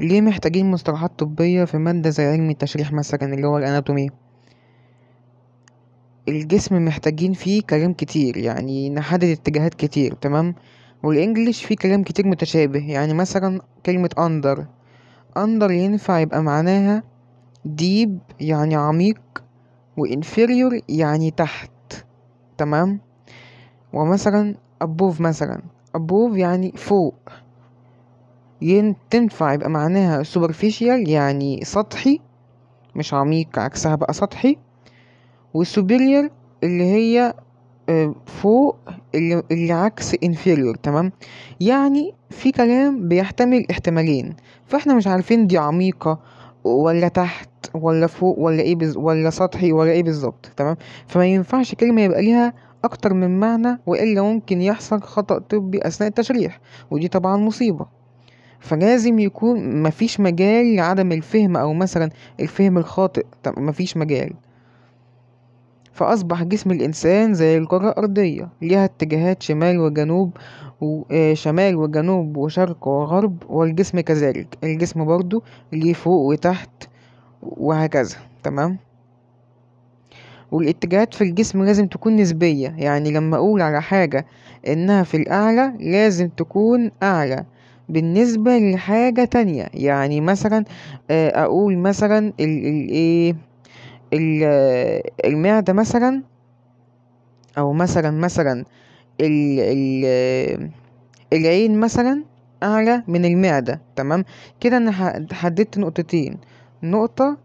ليه محتاجين مصطلحات طبية في مادة زي علم التشريح مثلا اللي هو الأناتومي الجسم محتاجين فيه كلام كتير يعني نحدد اتجاهات كتير تمام والإنجليش فيه كلام كتير متشابه يعني مثلا كلمة أندر أندر ينفع يبقى معناها ديب يعني عميق وإنفيريور يعني تحت تمام ومثلا above مثلا above يعني فوق ين تنفع يبقى معناها superficial يعني سطحي مش عميق عكسها بقى سطحي وسوبيريور اللي هي آه، فوق اللي, اللي عكس inferior تمام يعني في كلام بيحتمل احتمالين فاحنا مش عارفين دي عميقة ولا تحت ولا فوق ولا ايه بز... ولا سطحي ولا ايه بالظبط تمام فما ينفعش كلمة يبقى ليها اكتر من معنى والا ممكن يحصل خطأ طبي اثناء التشريح ودي طبعا مصيبة فلازم يكون مفيش مجال لعدم الفهم أو مثلا الفهم الخاطئ طب مفيش مجال فأصبح جسم الإنسان زي الكرة الأرضية ليها اتجاهات شمال وجنوب وشمال آه، وجنوب وشرق وغرب والجسم كذلك الجسم برضو ليه فوق وتحت وهكذا تمام والاتجاهات في الجسم لازم تكون نسبية يعني لما أقول على حاجة إنها في الأعلى لازم تكون أعلى بالنسبة لحاجة تانية يعني مثلا آه، أقول مثلا الإيه آه، المعدة مثلا أو مثلا مثلا ال ال آه، العين مثلا أعلى من المعدة تمام كده أنا حددت نقطتين نقطة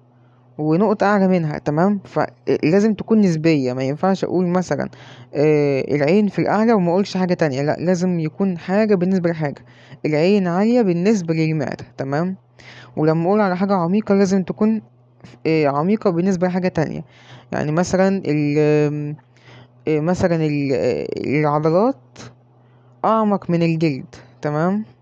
ونقطة أعلى منها تمام فلازم آه، تكون نسبية ما ينفعش أقول مثلا آه العين في الأعلى وما أقولش حاجة تانية لأ لازم يكون حاجة بالنسبة لحاجة العين عالية بالنسبة للمعدة تمام ولما أقول على حاجة عميقة لازم تكون آه عميقة بالنسبة لحاجة تانية يعني مثلا ال آه، مثلا آه، العضلات أعمق من الجلد تمام